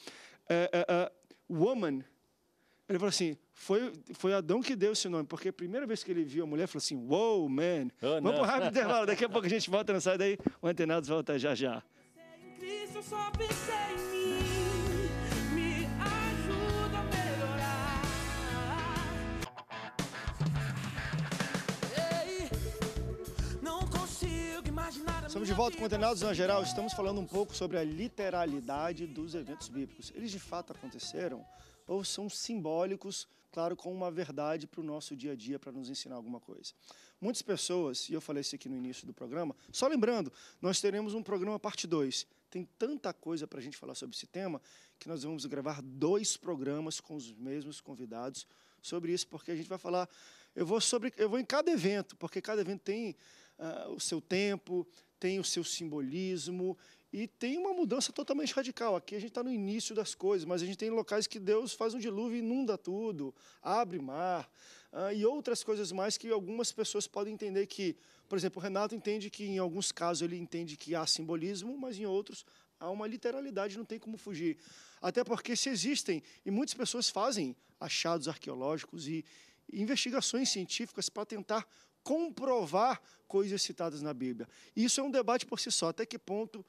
Uh, uh, uh, woman ele falou assim: foi, foi Adão que deu esse nome, porque a primeira vez que ele viu a mulher, falou assim: Wow, man. Oh, Vamos rápido intervalo, daqui a pouco a gente volta, não sai daí. O antenado volta já já. Estamos de volta com Antenados na geral. Estamos falando um pouco sobre a literalidade dos eventos bíblicos. Eles de fato aconteceram? ou são simbólicos, claro, com uma verdade para o nosso dia a dia, para nos ensinar alguma coisa. Muitas pessoas, e eu falei isso aqui no início do programa, só lembrando, nós teremos um programa parte 2. Tem tanta coisa para a gente falar sobre esse tema que nós vamos gravar dois programas com os mesmos convidados sobre isso, porque a gente vai falar. Eu vou sobre, eu vou em cada evento, porque cada evento tem uh, o seu tempo, tem o seu simbolismo e tem uma mudança totalmente radical. Aqui a gente está no início das coisas, mas a gente tem locais que Deus faz um dilúvio e inunda tudo, abre mar, uh, e outras coisas mais que algumas pessoas podem entender que, por exemplo, o Renato entende que em alguns casos ele entende que há simbolismo, mas em outros há uma literalidade, não tem como fugir. Até porque se existem, e muitas pessoas fazem achados arqueológicos e investigações científicas para tentar comprovar coisas citadas na Bíblia. Isso é um debate por si só, até que ponto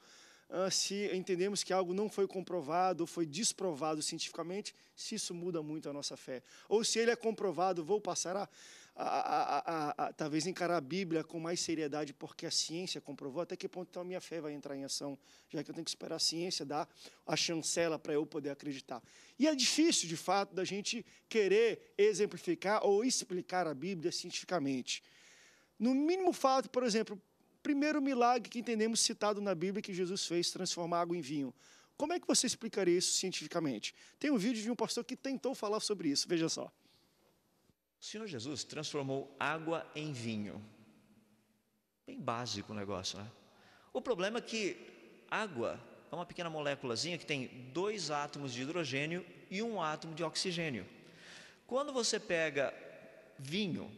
ah, se entendemos que algo não foi comprovado, foi desprovado cientificamente, se isso muda muito a nossa fé. Ou se ele é comprovado, vou passar a, a, a, a talvez encarar a Bíblia com mais seriedade, porque a ciência comprovou, até que ponto então a minha fé vai entrar em ação, já que eu tenho que esperar a ciência dar a chancela para eu poder acreditar. E é difícil, de fato, da gente querer exemplificar ou explicar a Bíblia cientificamente. No mínimo fato, por exemplo, primeiro milagre que entendemos citado na Bíblia que Jesus fez, transformar água em vinho. Como é que você explicaria isso cientificamente? Tem um vídeo de um pastor que tentou falar sobre isso, veja só. O Senhor Jesus transformou água em vinho. Bem básico o negócio, né? O problema é que água é uma pequena moléculazinha que tem dois átomos de hidrogênio e um átomo de oxigênio. Quando você pega vinho,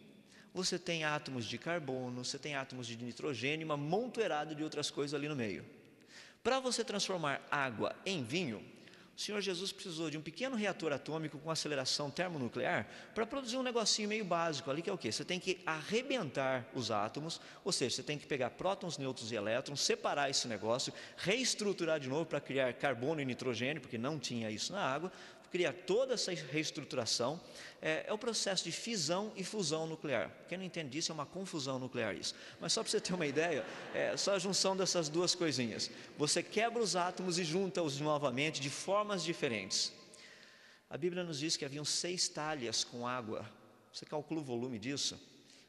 você tem átomos de carbono, você tem átomos de nitrogênio, uma montoeirada de outras coisas ali no meio. Para você transformar água em vinho, o Senhor Jesus precisou de um pequeno reator atômico com aceleração termonuclear para produzir um negocinho meio básico ali, que é o quê? Você tem que arrebentar os átomos, ou seja, você tem que pegar prótons, nêutrons e elétrons, separar esse negócio, reestruturar de novo para criar carbono e nitrogênio, porque não tinha isso na água, cria toda essa reestruturação, é, é o processo de fissão e fusão nuclear. Quem não entende isso é uma confusão nuclear isso. Mas só para você ter uma ideia, é só a junção dessas duas coisinhas. Você quebra os átomos e junta-os novamente de formas diferentes. A Bíblia nos diz que haviam seis talhas com água. Você calcula o volume disso,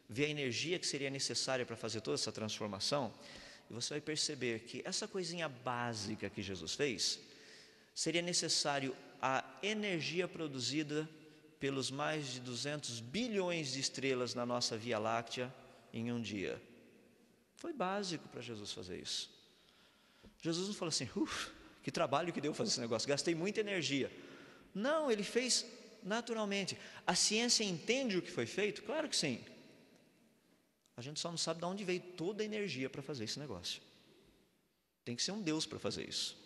vê a energia que seria necessária para fazer toda essa transformação, e você vai perceber que essa coisinha básica que Jesus fez, seria necessário a energia produzida pelos mais de 200 bilhões de estrelas na nossa Via Láctea em um dia. Foi básico para Jesus fazer isso. Jesus não falou assim, uff, que trabalho que deu fazer esse negócio, gastei muita energia. Não, ele fez naturalmente. A ciência entende o que foi feito? Claro que sim. A gente só não sabe de onde veio toda a energia para fazer esse negócio. Tem que ser um Deus para fazer isso.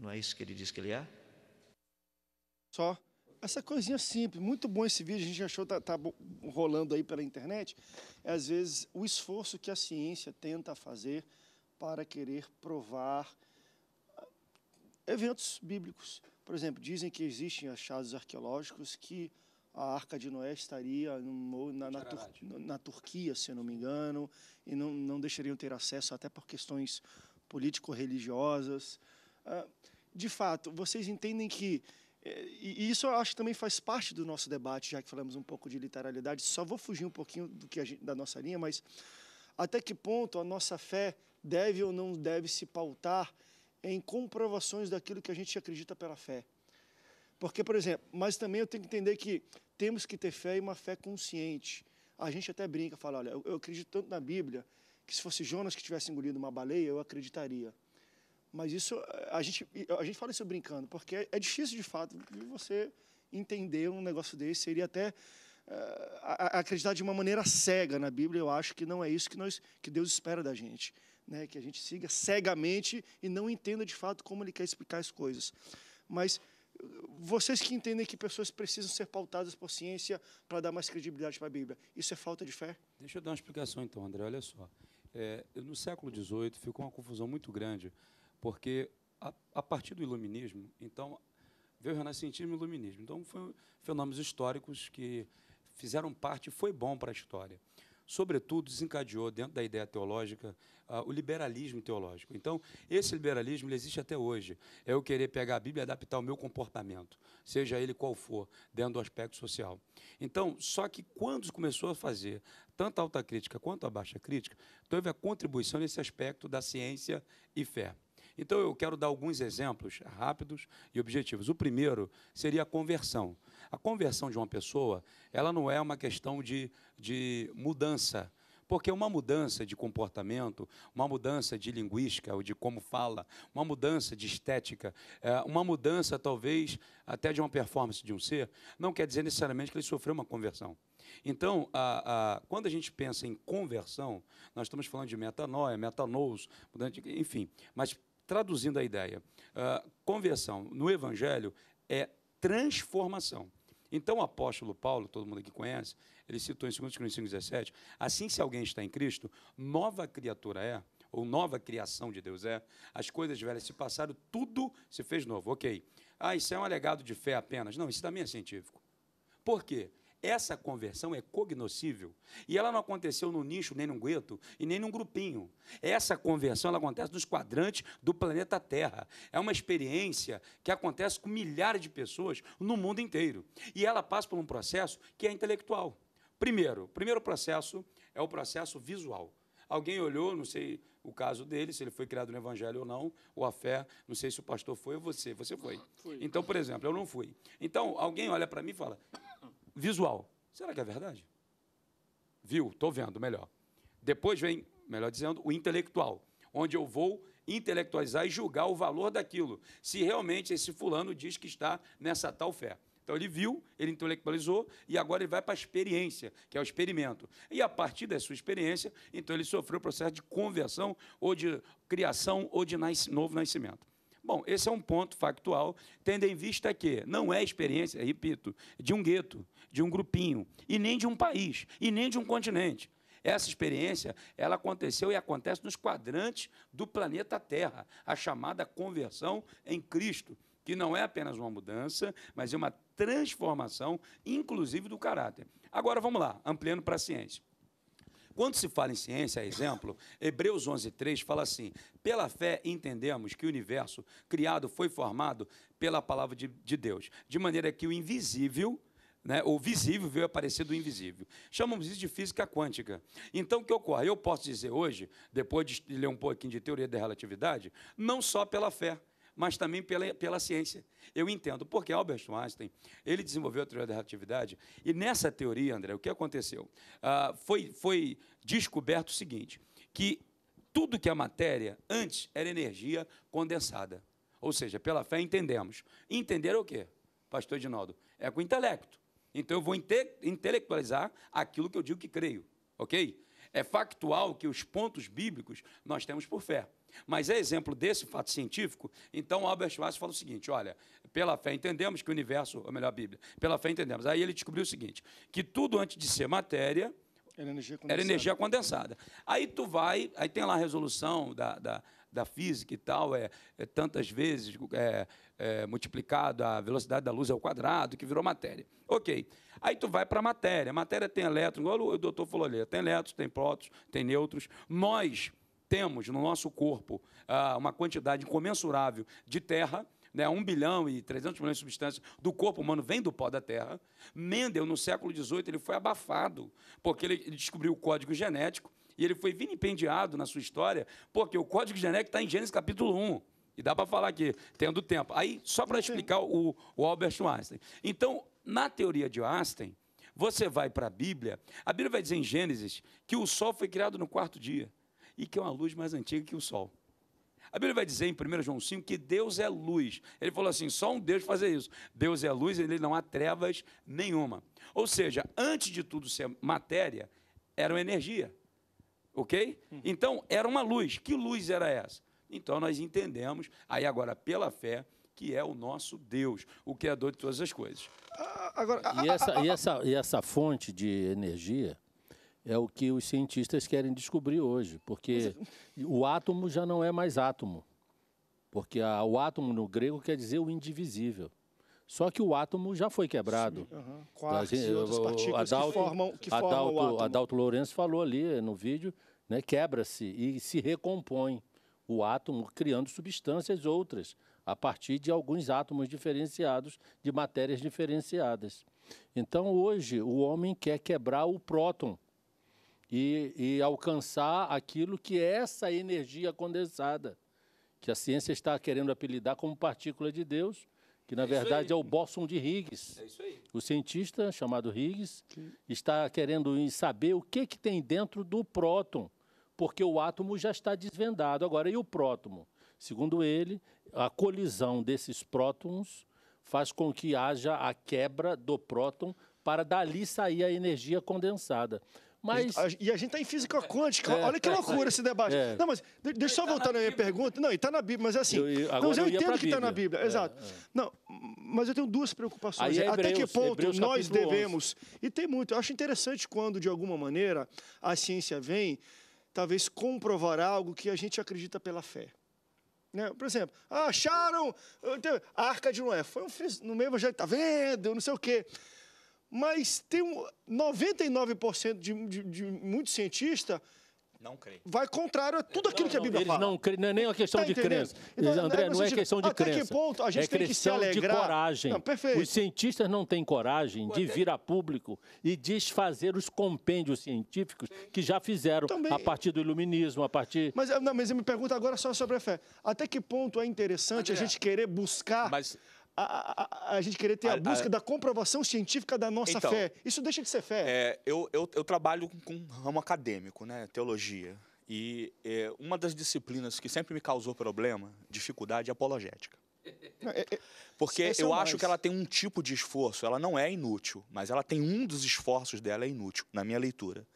Não é isso que ele diz que ele é? Só essa coisinha simples, muito bom esse vídeo, a gente achou tá, tá rolando aí pela internet, é às vezes o esforço que a ciência tenta fazer para querer provar ah, eventos bíblicos. Por exemplo, dizem que existem achados arqueológicos que a Arca de Noé estaria no, na, na, Tur, na, Turquia, se não me engano, e não, não deixariam ter acesso até por questões político-religiosas. Ah, de fato, vocês entendem que eh, e isso eu acho que também faz parte do nosso debate, já que falamos um pouco de literalidade. Só vou fugir um pouquinho do que gente, da nossa linha, mas até que ponto a nossa fé deve ou não deve se pautar em comprovações daquilo que a gente acredita pela fé? Porque, por exemplo, mas também eu tenho que entender que temos que ter fé e uma fé consciente. A gente até brinca, fala, olha, eu acredito tanto na Bíblia que se fosse Jonas que tivesse engolido uma baleia, eu acreditaria. Mas isso, eh, a gente, a gente fala isso brincando, porque é, é difícil de fato você entender um negócio desse. Seria até uh, acreditar de uma maneira cega na Bíblia. Eu acho que não é isso que, nós, que Deus espera da gente. Né? Que a gente siga cegamente e não entenda de fato como Ele quer explicar as coisas. Mas eh, vocês que entendem que pessoas precisam ser pautadas por ciência para dar mais credibilidade para a Bíblia, isso é falta de fé? Deixa eu dar uma explicação então, André. Olha só. É, no século XVIII ficou uma confusão muito grande porque a, a partir do iluminismo, então, veio o renascentismo e o iluminismo. Então, foram fenômenos históricos que fizeram parte, foi bom para a história. Sobretudo, desencadeou dentro da ideia teológica ah, o liberalismo teológico. Então, esse liberalismo ele existe até hoje. É eu querer pegar a Bíblia e adaptar o meu comportamento, seja ele qual for, dentro do aspecto social. Então, só que quando começou a fazer tanto a alta crítica quanto a baixa crítica, teve a contribuição nesse aspecto da ciência e fé. Então eu quero dar alguns exemplos rápidos e objetivos. O primeiro seria a conversão. A conversão de uma pessoa, ela não é uma questão de, de mudança, porque uma mudança de comportamento, uma mudança de linguística ou de como fala, uma mudança de estética, eh, uma mudança talvez até de uma performance de um ser, não quer dizer necessariamente que ele sofreu uma conversão. Então, a, a, quando a gente pensa em conversão, nós estamos falando de metanoia, metanous, enfim, mas Traduzindo a ideia, ah, conversão no Evangelho é transformação. Então o apóstolo Paulo, todo mundo aqui conhece, ele citou em 2 Coríntios 5,17, assim se alguém está em Cristo, nova criatura é, ou nova criação de Deus é, as coisas velhas se passaram, tudo se fez novo. Ok. Ah, isso é um alegado de fé apenas. Não, isso também é científico. Por quê? Essa conversão é cognoscível. E ela não aconteceu no nicho, nem num gueto, e nem num grupinho. Essa conversão ela acontece nos quadrantes do planeta Terra. É uma experiência que acontece com milhares de pessoas no mundo inteiro. E ela passa por um processo que é intelectual. Primeiro, o primeiro processo é o processo visual. Alguém olhou, não sei o caso dele, se ele foi criado no Evangelho ou não, ou a fé, não sei se o pastor foi ou você. Você foi. Então, por exemplo, eu não fui. Então, alguém olha para mim e fala: visual. Será que é verdade? Viu? Estou vendo, melhor. Depois vem, melhor dizendo, o intelectual, onde eu vou intelectualizar e julgar o valor daquilo, se realmente esse fulano diz que está nessa tal fé. Então ele viu, ele intelectualizou e agora ele vai para a experiência, que é o experimento. E a partir da sua experiência, então ele sofreu o processo de conversão ou de criação ou de novo nascimento. Bom, esse é um ponto factual, tendo em vista que não é experiência, repito, de um gueto, de um grupinho, e nem de um país, e nem de um continente. Essa experiência, ela aconteceu e acontece nos quadrantes do planeta Terra, a chamada conversão em Cristo, que não é apenas uma mudança, mas é uma transformação, inclusive do caráter. Agora vamos lá, ampliando para a ciência. Quando se fala em ciência, exemplo, Hebreus 11:3 fala assim: "Pela fé entendemos que o universo criado foi formado pela palavra de, de Deus, de maneira que o invisível né? O visível veio aparecer do invisível. Chamamos isso de física quântica. Então, o que ocorre? Eu posso dizer hoje, depois de ler um pouquinho de teoria da relatividade, não só pela fé, mas também pela, pela ciência. Eu entendo, porque Albert Einstein, ele desenvolveu a teoria da relatividade, e nessa teoria, André, o que aconteceu? Ah, foi, foi descoberto o seguinte, que tudo que é matéria, antes, era energia condensada. Ou seja, pela fé entendemos. Entender é o quê, pastor Edinaldo? É com o intelecto. Então eu vou inte intelectualizar aquilo que eu digo que creio, ok? É factual que os pontos bíblicos nós temos por fé. Mas é exemplo desse fato científico, então Albert Schweitzer fala o seguinte: olha, pela fé entendemos que o universo, ou melhor, a Bíblia, pela fé entendemos. Aí ele descobriu o seguinte: que tudo antes de ser matéria era energia condensada. Era energia condensada. Aí tu vai, aí tem lá a resolução da, da, da física e tal, é, é tantas vezes é, é, multiplicado a velocidade da luz ao é quadrado, que virou matéria. Ok. Aí tu vai para a matéria. A matéria tem elétrons, igual o doutor falou ali, tem elétrons, tem prótons, tem nêutrons. Nós temos no nosso corpo ah, uma quantidade incomensurável de terra, né, 1 bilhão e 300 milhões de substâncias do corpo humano vem do pó da terra. Mendel, no século XVIII, ele foi abafado, porque ele descobriu o código genético e ele foi vinipendiado na sua história, porque o código genético está em Gênesis capítulo 1. E dá para falar aqui, tendo tempo. Aí, só para explicar o, o Albert Einstein. Então, na teoria de Einstein, você vai para a Bíblia, a Bíblia vai dizer em Gênesis que o sol foi criado no quarto dia e que é uma luz mais antiga que o sol. A Bíblia vai dizer em 1 João 5 que Deus é luz. Ele falou assim: só um Deus fazer isso. Deus é luz, ele não há trevas nenhuma. Ou seja, antes de tudo ser matéria, era uma energia. Ok? Uhum. Então, era uma luz. Que luz era essa? Então, nós entendemos, aí agora, pela fé, que é o nosso Deus, o Criador de todas as coisas. Ah, agora, e, ah, ah, essa, e, essa, e essa fonte de energia é o que os cientistas querem descobrir hoje, porque o átomo já não é mais átomo. Porque a, o átomo no grego quer dizer o indivisível. Só que o átomo já foi quebrado. Quase uhum. Quarks partículas Adalto, que formam Adalto, Adalto Lourenço falou ali eh, no vídeo, né, quebra-se e se recompõe o átomo criando substâncias outras a partir de alguns átomos diferenciados de matérias diferenciadas. Então hoje o homem quer quebrar o próton, e, e alcançar aquilo que é essa energia condensada, que a ciência está querendo apelidar como partícula de Deus, que na é verdade é o bóson de Higgs. É isso aí. O cientista chamado Higgs Sim. está querendo saber o que, que tem dentro do próton, porque o átomo já está desvendado. Agora, e o prótomo? Segundo ele, a colisão desses prótons faz com que haja a quebra do próton para dali sair a energia condensada. Mas... Tá, a, e a gente está em física é. quântica. É, Olha que é. loucura é, esse debate. É. Não, mas deixa eu só tá voltar na, na minha pergunta. Não, e está na Bíblia, mas é assim. Eu, eu, eu, eu entendo que está na Bíblia, é, exato. Não, mas eu tenho duas preocupações. Hebreus, Até que ponto Hebreus, nós devemos. 11. E tem muito. Eu acho interessante quando, de alguma maneira, a ciência vem, talvez comprovar algo que a gente acredita pela fé. Né? Por exemplo, ah, acharam a arca de Noé. Foi um no meio jeito tá vendo? Não sei o quê. Mas tem um 99% de, de, de muito cientista não creio Vai contrário a tudo aquilo não, que a Bíblia eles fala. Não, crê, não é nem uma tá questão tá de crença. Então, é, André, é não é questão de até crença. Até que ponto a gente é tem que se alegrar? de coragem. Não, perfeito. Os cientistas não têm coragem de vir a público e desfazer os compêndios científicos que já fizeram Também... a partir do iluminismo, a partir... Mas, eh, não, mas eu me pergunta agora só sobre a fé. Até que ponto é interessante André, a gente querer buscar... Mas a, a, a gente querer ter a, a busca da comprovação científica da nossa então, fé. Isso deixa de ser fé. É, eu, eu, eu, trabalho com, um ramo acadêmico, né? Teologia. E é, uma das disciplinas que sempre me causou problema, dificuldade, é apologética. É, é, porque Esse é eu é acho que ela tem um tipo de esforço, ela não é inútil, mas ela tem um dos esforços dela é inútil, na minha leitura.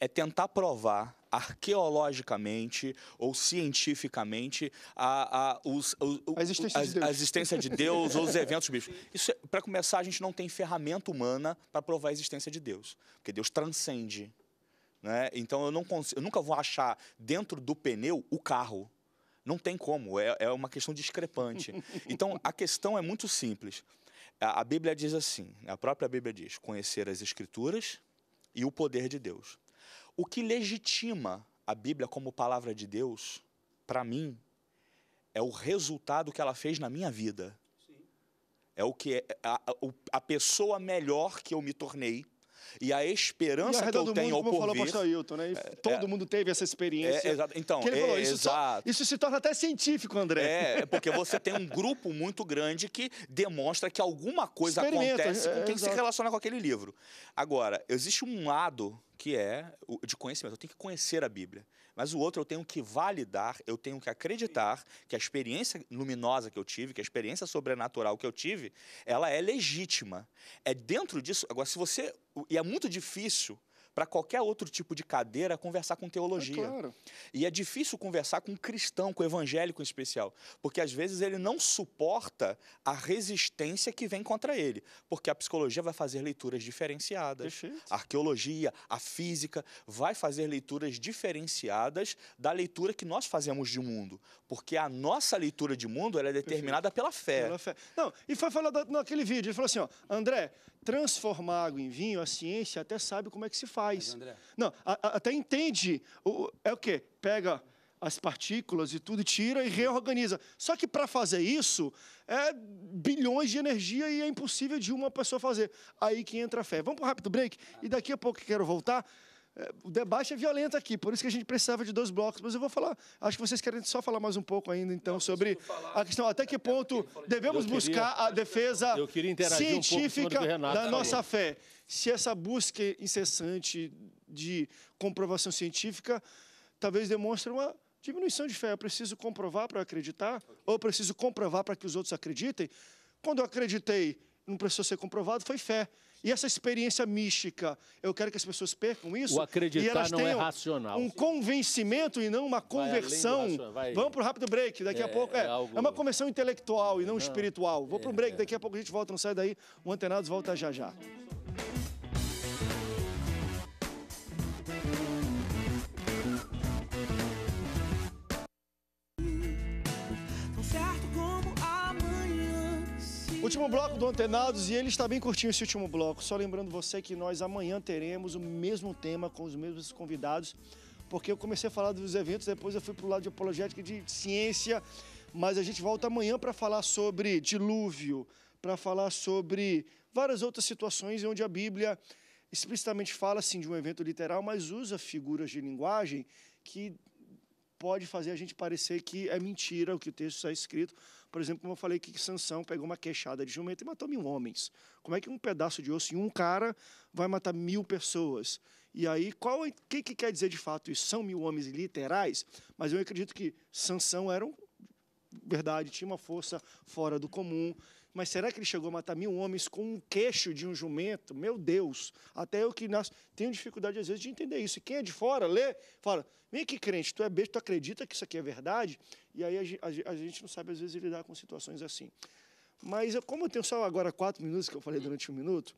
É tentar provar arqueologicamente ou cientificamente a, a, os, o, a, existência, o, de a existência, de Deus ou os eventos bíblicos. para começar, a gente não tem ferramenta humana para provar a existência de Deus, porque Deus transcende. Né? Então eu, não consigo, eu nunca vou achar dentro do pneu o carro não tem como, é, é uma questão discrepante. Então, a questão é muito simples. A, a Bíblia diz assim, a própria Bíblia diz, conhecer as Escrituras e o poder de Deus. O que legitima a Bíblia como palavra de Deus, para mim, é o resultado que ela fez na minha vida. Sim. É o que é, a, a, a pessoa melhor que eu me tornei e a esperança e que eu tenho mundo, ao como porvir... falou o pastor Hilton, né? É, todo é, mundo teve essa experiência. É, Então, que ele falou, isso, só, isso se torna até científico, André. É, é, porque você tem um grupo muito grande que demonstra que alguma coisa acontece com é, quem se relaciona com aquele livro. Agora, existe um lado que é de conhecimento. Eu tenho que conhecer a Bíblia mas o outro eu tenho que validar, eu tenho que acreditar que a experiência luminosa que eu tive, que a experiência sobrenatural que eu tive, ela é legítima. É dentro disso. Agora, se você. E é muito difícil para qualquer outro tipo de cadeira conversar com teologia. É claro. E é difícil conversar com um cristão, com um evangélico em especial, porque às vezes ele não suporta a resistência que vem contra ele, porque a psicologia vai fazer leituras diferenciadas, Perfeito. a arqueologia, a física vai fazer leituras diferenciadas da leitura que nós fazemos de mundo, porque a nossa leitura de mundo é determinada pela fé. Pela fé. Não, e foi falado naquele vídeo, ele falou assim, ó, André, transformar água em vinho, a ciência até sabe como é que se faz faz. André... Não, a, a, até entende. O, é o quê? Pega as partículas e tudo, tira e reorganiza. Só que para fazer isso, é bilhões de energia e é impossível de uma pessoa fazer. Aí que entra a fé. Vamos para um rápido break e daqui a pouco eu quero voltar é, o debate é violento aqui, por isso que a gente precisava de dois blocos. Mas eu vou falar, acho que vocês querem só falar mais um pouco ainda, então, sobre a questão até que ponto devemos queria, buscar a defesa científica um Renato, da nossa fé. Se essa busca incessante de comprovação científica talvez demonstre uma diminuição de fé. Eu preciso comprovar para acreditar, okay. ou eu preciso comprovar para que os outros acreditem. Quando eu acreditei, não precisou ser comprovado, foi fé. E essa experiência mística, eu quero que as pessoas percam isso. O acreditar e elas não é tenham é racional. Um convencimento e não uma conversão. Vamos para o rápido break, daqui é, a pouco. É, é, algo... é, uma conversão intelectual e não, não espiritual. Vou para um break, é. daqui a pouco a gente volta, não sai daí. O Antenados volta já já. Último bloco do Antenados e ele está bem curtinho esse último bloco. Só lembrando você que nós amanhã teremos o mesmo tema com os mesmos convidados, porque eu comecei a falar dos eventos, depois eu fui para o lado de apologética e de ciência, mas a gente volta amanhã para falar sobre dilúvio, para falar sobre várias outras situações onde a Bíblia explicitamente fala assim de um evento literal, mas usa figuras de linguagem que pode fazer a gente parecer que é mentira o que o texto está escrito. Por exemplo, como eu falei que Sansão pegou uma queixada de jumento e matou mil homens. Como é que um pedaço de osso em um cara vai matar mil pessoas? E aí, qual o é, que, que quer dizer de fato isso? São mil homens literais? Mas eu acredito que Sansão era um verdade, tinha uma força fora do comum. Mas será que ele chegou a matar mil homens com um queixo de um jumento? Meu Deus! Até eu que nasço, tenho dificuldade às vezes de entender isso. E quem é de fora lê, fala: vem aqui, crente, tu é besta, tu acredita que isso aqui é verdade? E aí a, gente não sabe às vezes lidar com situações assim. Mas como eu tenho só agora quatro minutos, que eu falei durante um minuto,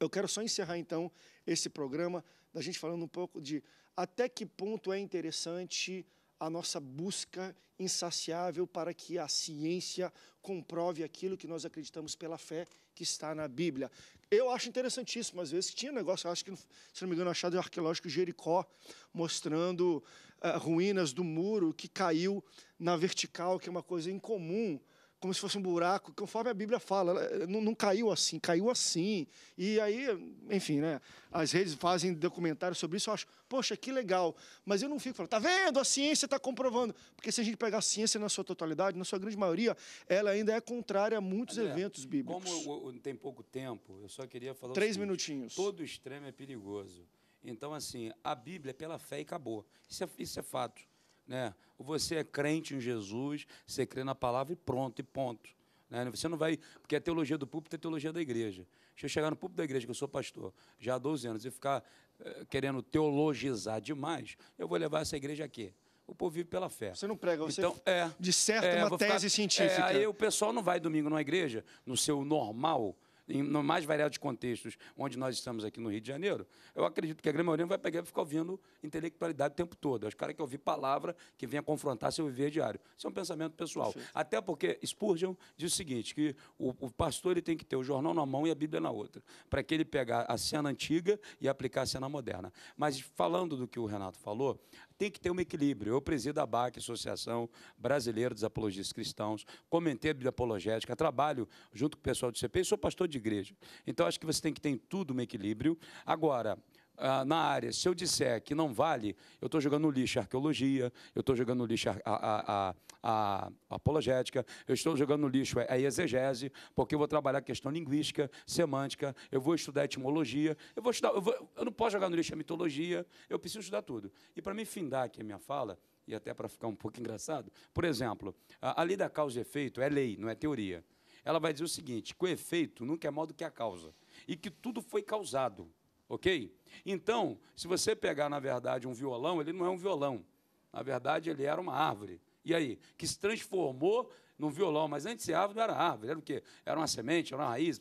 eu quero só encerrar então esse programa da gente falando um pouco de até que ponto é interessante a nossa busca insaciável para que a ciência comprove aquilo que nós acreditamos pela fé que está na Bíblia. Eu acho interessantíssimo, às vezes, tinha um negócio, acho que, se não me engano, achado arqueológico Jericó, mostrando uh, ruínas do muro que caiu na vertical, que é uma coisa incomum como se fosse um buraco, conforme a Bíblia fala. Eh, não, não, caiu assim, caiu assim. E aí, enfim, né? As redes fazem documentários sobre isso. Eu acho, poxa, que legal. Mas eu não fico falando, tá vendo? A ciência está comprovando. Porque se a gente pegar a ciência na sua totalidade, na sua grande maioria, ela ainda é contrária a muitos André, eventos bíblicos. Como tem pouco tempo, eu só queria falar. Três seguinte, minutinhos. Todo extremo é perigoso. Então, assim, a Bíblia é pela fé e acabou. Isso é, isso é fato. Né? Você é crente em Jesus, você crê na palavra e pronto, e ponto. Né? Você não vai. Porque a teologia do púlpito é teologia da igreja. Deixa eu chegar no púlpito da igreja, que eu sou pastor, já há 12 anos, e ficar eh, querendo teologizar demais, eu vou levar essa igreja aqui. O povo vive pela fé. Você não prega, você então, é, disserta é, uma tese ficar, é, científica. É, aí o pessoal não vai domingo numa igreja, no seu normal, em mais variados contextos, onde nós estamos aqui no Rio de Janeiro, eu acredito que a grande maioria vai pegar e ficar ouvindo intelectualidade o tempo todo. É os caras que ouvir palavra que venha confrontar seu viver diário. Isso é um pensamento pessoal. Sim. Até porque Spurgeon diz o seguinte, que o, o pastor ele tem que ter o jornal na mão e a Bíblia na outra, para que ele pegar a cena antiga e aplicar a cena moderna. Mas falando do que o Renato falou, tem que ter um equilíbrio. Eu presido a BAC, Associação Brasileira dos Apologistas Cristãos, comentei a Bíblia Apologética, trabalho junto com o pessoal do CP, sou pastor de igreja. Então, acho que você tem que ter em tudo um equilíbrio. Agora, ah, na área, se eu disser que não vale, eu estou jogando no lixo a arqueologia, eu estou jogando no lixo a, a, a, a, apologética, eu estou jogando no lixo a, exegese, porque eu vou trabalhar questão linguística, semântica, eu vou estudar etimologia, eu vou estudar, eu, vou, eu não posso jogar no lixo a mitologia, eu preciso estudar tudo. E para me findar aqui a minha fala, e até para ficar um pouco engraçado, por exemplo, a, lei da causa e efeito é lei, não é teoria. Ela vai dizer o seguinte: que o efeito nunca é maior do que a causa, e que tudo foi causado. Ok? Então, se você pegar, na verdade, um violão, ele não é um violão. Na verdade, ele era uma árvore. E aí? Que se transformou num violão. Mas antes de ser árvore, não era árvore. Era o quê? Era uma semente, era uma raiz.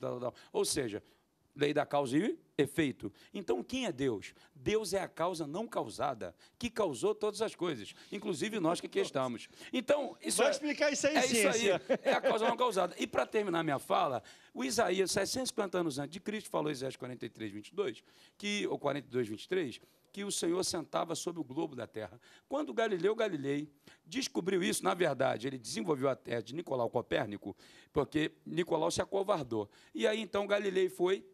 Ou seja, Lei da causa e efeito. Então, quem é Deus? Deus é a causa não causada, que causou todas as coisas, inclusive nós que aqui estamos. Então, isso Vai é, explicar isso aí, é isso aí, é a causa não causada. E para terminar minha fala, o Isaías, 750 anos antes de Cristo, falou Isaías 43, 22, que, ou 42, 23, que o Senhor sentava sobre o globo da Terra. Quando Galileu Galilei descobriu isso, na verdade, ele desenvolveu a Terra de Nicolau Copérnico, porque Nicolau se acovardou. E aí, então, Galilei foi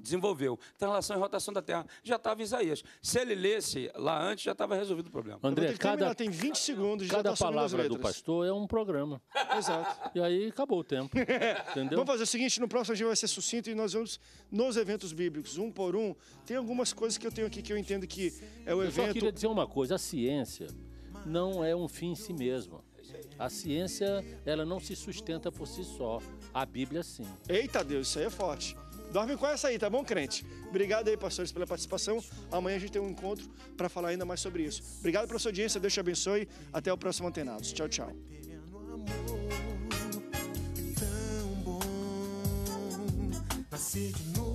desenvolveu. Translação e rotação da Terra. Já estava Isaías. Se ele lesse lá antes, já estava resolvido o problema. André, cada, tem 20 segundos cada, cada tá palavra do pastor é um programa. Exato. E aí acabou o tempo. Entendeu? Vamos fazer o seguinte, no próximo dia vai ser sucinto e nós vamos nos eventos bíblicos, um por um. Tem algumas coisas que eu tenho aqui que eu entendo que é o evento... Eu só queria dizer uma coisa, a ciência não é um fim em si mesma. A ciência, ela não se sustenta por si só. A Bíblia, sim. Eita Deus, isso aí é forte. Dorme com é essa aí, tá bom, crente? Obrigado aí, pastores, pela participação. Amanhã a gente tem um encontro para falar ainda mais sobre isso. Obrigado pela sua audiência, Deus te abençoe. Até o próximo Antenados. Tchau, tchau. Nascer de novo